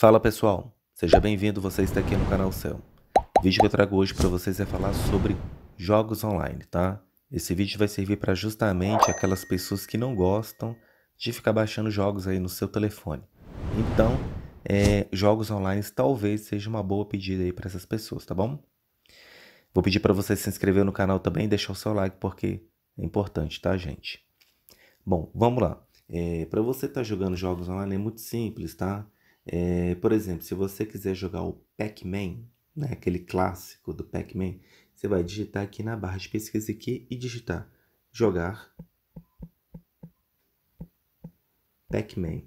Fala pessoal, seja bem-vindo, você está aqui no canal Céu. O vídeo que eu trago hoje para vocês é falar sobre jogos online, tá? Esse vídeo vai servir para justamente aquelas pessoas que não gostam de ficar baixando jogos aí no seu telefone. Então, é, jogos online talvez seja uma boa pedida aí para essas pessoas, tá bom? Vou pedir para você se inscrever no canal também e deixar o seu like porque é importante, tá, gente? Bom, vamos lá. É, para você estar tá jogando jogos online é muito simples, tá? É, por exemplo, se você quiser jogar o Pac-Man, né, aquele clássico do Pac-Man, você vai digitar aqui na barra de pesquisa aqui e digitar jogar Pac-Man.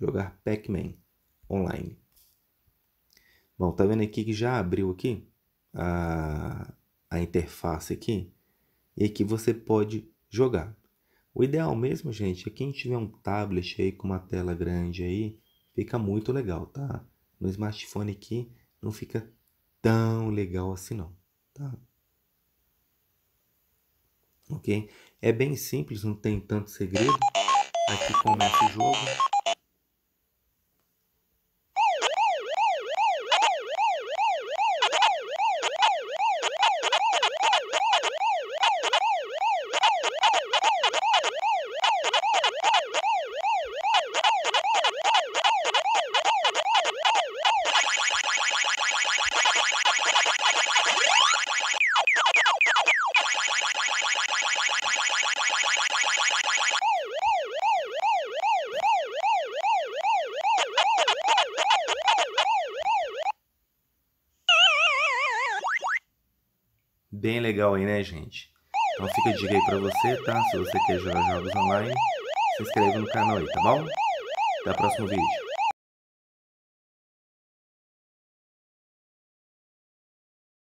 Jogar Pac-Man online. Bom, tá vendo aqui que já abriu aqui a, a interface aqui e aqui você pode jogar. O ideal mesmo, gente, é quem tiver um tablet aí com uma tela grande aí, fica muito legal, tá? No smartphone aqui não fica tão legal assim não, tá? Ok? É bem simples, não tem tanto segredo. Aqui começa o jogo. Bem legal aí, né, gente? Então fica a dica aí pra você, tá? Se você quer jogar jogos online, se inscreve no canal aí, tá bom? Até o próximo vídeo.